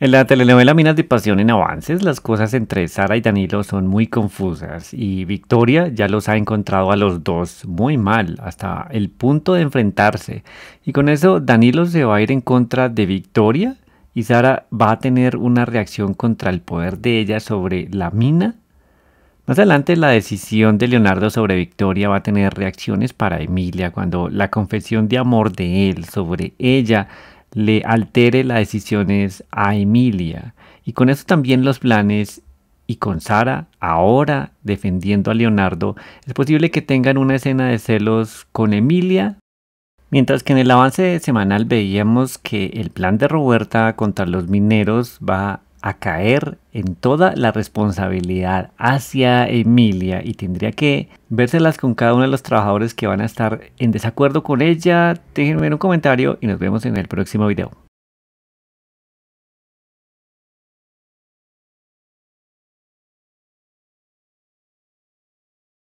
En la telenovela Minas de Pasión en Avances, las cosas entre Sara y Danilo son muy confusas y Victoria ya los ha encontrado a los dos muy mal, hasta el punto de enfrentarse. Y con eso Danilo se va a ir en contra de Victoria y Sara va a tener una reacción contra el poder de ella sobre la mina. Más adelante la decisión de Leonardo sobre Victoria va a tener reacciones para Emilia cuando la confesión de amor de él sobre ella le altere las decisiones a Emilia. Y con eso también los planes y con Sara ahora defendiendo a Leonardo, es posible que tengan una escena de celos con Emilia. Mientras que en el avance semanal veíamos que el plan de Roberta contra los mineros va a caer en toda la responsabilidad hacia Emilia y tendría que vérselas con cada uno de los trabajadores que van a estar en desacuerdo con ella. Déjenme un comentario y nos vemos en el próximo video.